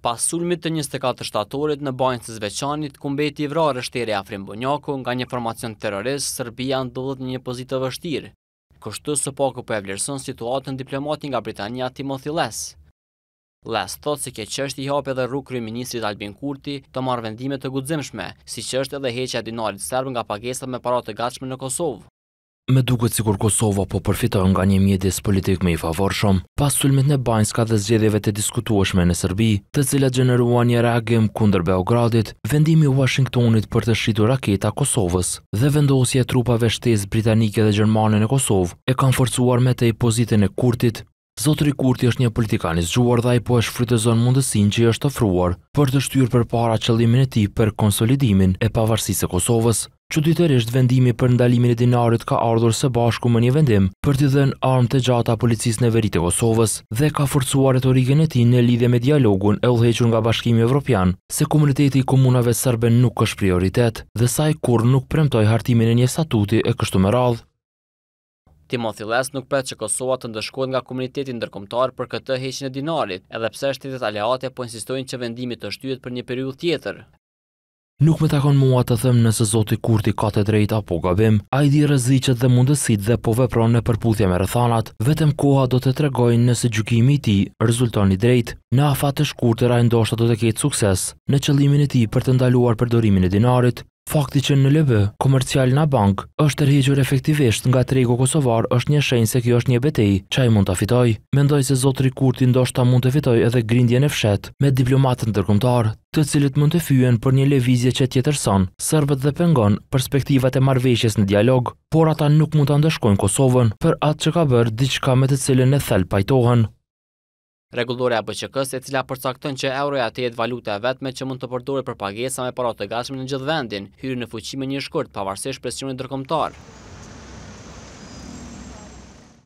Pas sulmit të 24 shtatorit në bajnës të zveçanit, kumbeti i vrarë shtere Afrim Bonjako nga një formacion terrorist, Serbia ndodhët një pozitë vështirë. Kështu së pako po për e vlerëson situatën diplomatin nga Britania Timothy Les. Les thotë se ke qështë i hape dhe rukë ministrit Albin Kurti të marë vendime të gudzimshme, si qështë edhe heqja dinarit serbë nga pagesat me parat të gatshme në Kosovë. Me duket cikur Kosovo Kosova po përfitoj nga një mjedis politik me i favorshëm, pas sulmit në Banjska dhe zgjedeve të diskutueshme në Serbi, të cilat gjeneruan një reagim kunder Beogradit, vendimi Washingtonit për të shqitu raketa Kosovës dhe vendosje trupave shtes Britanike dhe Gjermane në Kosovë e kanë forcuar me të i pozitin e Kurtit, Zotri Kurti është një politikan i zgjuar dhe ai po është shfrytëzon mundësin që i është ofruar për të shtyrë përpara qëllimin e tij për konsolidimin e pavarësisë së Kosovës, Qëtëtërisht vendimi për ndalimin e dinarit ka ardhur së bashku më një vendim për të dhenë armë të gjata policis në verit e Kosovës dhe ka forcuar e të origen e ti në lidhe me dialogun e lheqën nga bashkimi evropian se komuniteti i komunave sërbe nuk është prioritet dhe saj kur nuk premtoj hartimin e një statuti e kështu më radhë. Timothy Les nuk pret që Kosova të ndëshkojnë nga komunitetin ndërkomtar për këtë heqin e dinarit, edhe pse shtetet aleate po insistojnë që vendimit të shtyjet për një periud tjetër. Nuk më takon mua të them nëse Zoti Kurti ka të drejtë apo gabim, ai di rreziqet dhe mundësitë dhe po vepron në përputhje me rëthanat, vetëm koha do të tregojë nëse gjykimi i ti tij rezulton i drejtë. Në afat të shkurtër ai ndoshta do të ketë sukses në qëllimin e tij për të ndaluar përdorimin e dinarit, Fakti që në LB, komercial në bank, është tërhequr efektivisht nga tregu Kosovar është një shenjë se kjo është një betej, qaj mund të fitoj. Mendoj se Zotri Kurti ndoshta mund të fitoj edhe grindje në fshet me diplomatën tërkumtar, të cilët mund të fyhen për një levizje që tjetërson, sërbet dhe pengon perspektivat e marveshjes në dialog, por ata nuk mund të ndëshkojnë Kosovën për atë që ka bërë diçka me të cilën e thel pajtohen. Regulore e BCK-së e cila përcaktën që euroja të jetë valuta e vetme që mund të përdore për pagesa me parat të gashme në gjithë vendin, hyri në fuqime një shkurt, pavarsesh presionit dërkomtar.